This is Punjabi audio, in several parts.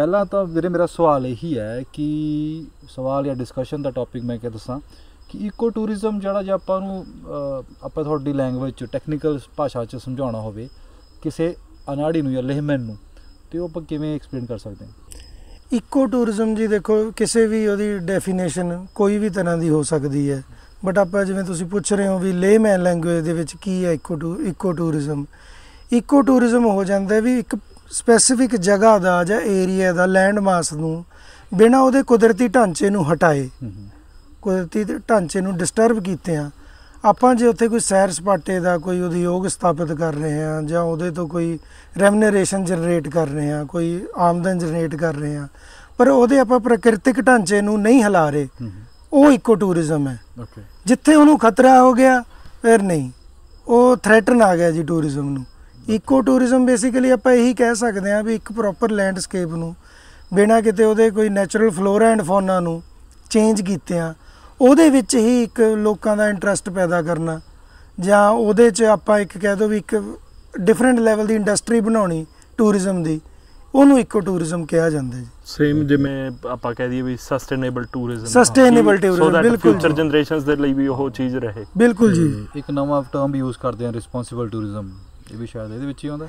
ਪਹਿਲਾਂ ਤਾਂ ਵੀਰੇ ਮੇਰਾ ਸਵਾਲ ਇਹੀ ਹੈ ਕਿ ਸਵਾਲ ਜਾਂ ਡਿਸਕਸ਼ਨ ਦਾ ਟੌਪਿਕ ਮੈਂ ਕਿਹਾ ਦੱਸਾਂ ਕਿ ਇਕੋ ਟੂਰਿਜ਼ਮ ਜਿਹੜਾ ਜੇ ਆਪਾਂ ਨੂੰ ਆਪਾਂ ਤੁਹਾਡੀ ਲੈਂਗੁਏਜ ਚ ਟੈਕਨੀਕਲ ਭਾਸ਼ਾ ਚ ਸਮਝਾਉਣਾ ਹੋਵੇ ਕਿਸੇ ਅਨਾੜੀ ਨੂੰ ਜਾਂ ਲਹਿਮਨ ਨੂੰ ਤੇ ਉਹ ਆਪਾਂ ਕਿਵੇਂ ਐਕਸਪਲੇਨ ਕਰ ਸਕਦੇ ਹਾਂ ਇਕੋ ਟੂਰਿਜ਼ਮ ਜੀ ਦੇਖੋ ਕਿਸੇ ਵੀ ਉਹਦੀ ਡੈਫੀਨੇਸ਼ਨ ਕੋਈ ਵੀ ਤਰ੍ਹਾਂ ਦੀ ਹੋ ਸਕਦੀ ਹੈ ਬਟ ਆਪਾਂ ਜਿਵੇਂ ਤੁਸੀਂ ਪੁੱਛ ਰਹੇ ਹੋ ਵੀ ਲੇਮੈਨ ਲੈਂਗੁਏਜ ਦੇ ਵਿੱਚ ਕੀ ਹੈ ਇਕੋ ਇਕੋ ਟੂਰਿਜ਼ਮ ਇਕੋ ਟੂਰਿਜ਼ਮ ਹੋ ਜਾਂਦਾ ਵੀ ਇੱਕ ਸਪੈਸੀਫਿਕ ਜਗ੍ਹਾ ਦਾ ਜਾਂ ਏਰੀਆ ਦਾ ਲੈਂਡ ਮਾਸ ਨੂੰ ਬਿਨਾਂ ਉਹਦੇ ਕੁਦਰਤੀ ਢਾਂਚੇ ਨੂੰ ਹਟਾਏ ਕੁਦਰਤੀ ਢਾਂਚੇ ਨੂੰ ਡਿਸਟਰਬ ਕੀਤੇ ਆ ਆਪਾਂ ਜੇ ਉੱਥੇ ਕੋਈ ਸੈਰ ਸਪਾਟੇ ਦਾ ਕੋਈ ਉਦਯੋਗ ਸਥਾਪਿਤ ਕਰ ਰਹੇ ਆ ਜਾਂ ਉਹਦੇ ਤੋਂ ਕੋਈ ਰੈਮਨਰੇਸ਼ਨ ਜਨਰੇਟ ਕਰ ਰਹੇ ਆ ਕੋਈ ਆਮਦਨ ਜਨਰੇਟ ਕਰ ਰਹੇ ਆ ਪਰ ਉਹਦੇ ਆਪਾਂ ਪ੍ਰਕਿਰਤਿਕ ਢਾਂਚੇ ਨੂੰ ਨਹੀਂ ਹਿਲਾ ਰਹੇ ਉਹ ਇਕੋ ਟੂਰਿਜ਼ਮ ਹੈ ਜਿੱਥੇ ਉਹਨੂੰ ਖਤਰਾ ਹੋ ਗਿਆ ਫਿਰ ਨਹੀਂ ਉਹ ਥ੍ਰੈਟਨ ਆ ਗਿਆ ਜੀ ਟੂਰਿਜ਼ਮ ਨੂੰ ਇਕੋ ਟੂਰਿਜ਼ਮ ਬੇਸਿਕਲੀ ਆਪਾਂ ਇਹੀ ਕਹਿ ਸਕਦੇ ਆ ਵੀ ਇੱਕ ਪ੍ਰੋਪਰ ਲੈਂਡਸਕੇਪ ਨੂੰ ਬਿਨਾਂ ਕਿਤੇ ਉਹਦੇ ਕੋਈ ਨੇਚਰਲ ਫਲੋਰਾ ਐਂਡ ਫੌਨਾ ਨੂੰ ਚੇਂਜ ਕੀਤੇ ਆ ਉਹਦੇ ਵਿੱਚ ਹੀ ਇੱਕ ਲੋਕਾਂ ਦਾ ਇੰਟਰਸਟ ਪੈਦਾ ਕਰਨਾ ਜਾਂ ਉਹਦੇ 'ਚ ਆਪਾਂ ਇੱਕ ਕਹਿ ਦੋ ਵੀ ਇੱਕ ਡਿਫਰੈਂਟ ਲੈਵਲ ਦੀ ਇੰਡਸਟਰੀ ਬਣਾਉਣੀ ਟੂਰਿਜ਼ਮ ਦੀ ਉਹਨੂੰ ਇਕੋ ਟੂਰਿਜ਼ਮ ਕਿਹਾ ਜਾਂਦਾ ਜੀ ਸੇਮ ਜਿਵੇਂ ਆਪਾਂ ਕਹਿ ਦਈਏ ਵੀ ਸਸਟੇਨੇਬਲ ਟੂਰਿਜ਼ਮ ਸਸਟੇਨੇਬਲ ਟੂਰਿਜ਼ਮ ਬਿਲਕੁਲ ਫਿਊਚਰ ਜਨਰੇਸ਼ਨਸ ਦੇ ਲਈ ਵੀ ਉਹ ਚੀਜ਼ ਰਹੇ ਬਿਲਕੁਲ ਜੀ ਇੱਕ ਨਵਾਂ ਟਰਮ ਵੀ ਯੂਜ਼ ਕਰਦੇ ਆ ਰਿਸਪੌਂਸਿਬਲ ਟੂਰਿਜ਼ਮ ਇਹ ਵੀ ਸ਼ਾਇਦ ਇਹਦੇ ਵਿੱਚ ਹੀ ਆਉਂਦਾ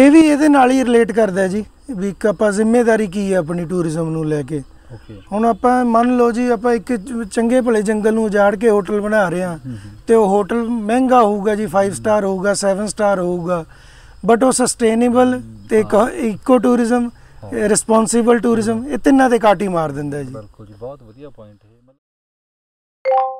ਇਹ ਵੀ ਇਹਦੇ ਨਾਲ ਹੀ ਰਿਲੇਟ ਕਰਦਾ ਜੀ ਵੀ ਆਪਾਂ ਜ਼ਿੰਮੇਵਾਰੀ ਕੀ ਹੈ ਆਪਣੀ ਟੂਰਿਜ਼ਮ ਨੂੰ ਲੈ ਕੇ ਹੁਣ ਆਪਾਂ ਮੰਨ ਲਓ ਜੀ ਆਪਾਂ ਇੱਕ ਚੰਗੇ ਭਲੇ ਜੰਗਲ ਨੂੰ ਉਜਾੜ ਕੇ ਹੋਟਲ ਬਣਾ ਰਹੇ ਆ ਤੇ ਉਹ ਹੋਟਲ ਮਹਿੰਗਾ ਹੋਊਗਾ ਜੀ 5 ਸਟਾਰ ਹੋਊਗਾ 7 ਸਟਾਰ ਹੋਊਗਾ ਬਟ ਉਹ ਸਸਟੇਨੇਬਲ ਤੇ ਇਕੋ ਟੂਰਿਜ਼ਮ ਰਿਸਪੌਂਸਿਬਲ ਟੂਰਿਜ਼ਮ ਇਹ ਤਿੰਨਾਂ ਤੇ ਕਾਟੀ ਮਾਰ ਦਿੰਦਾ ਜੀ ਬਿਲਕੁਲ ਜੀ ਬਹੁਤ ਵਧੀਆ ਪੁਆਇੰਟ ਹੈ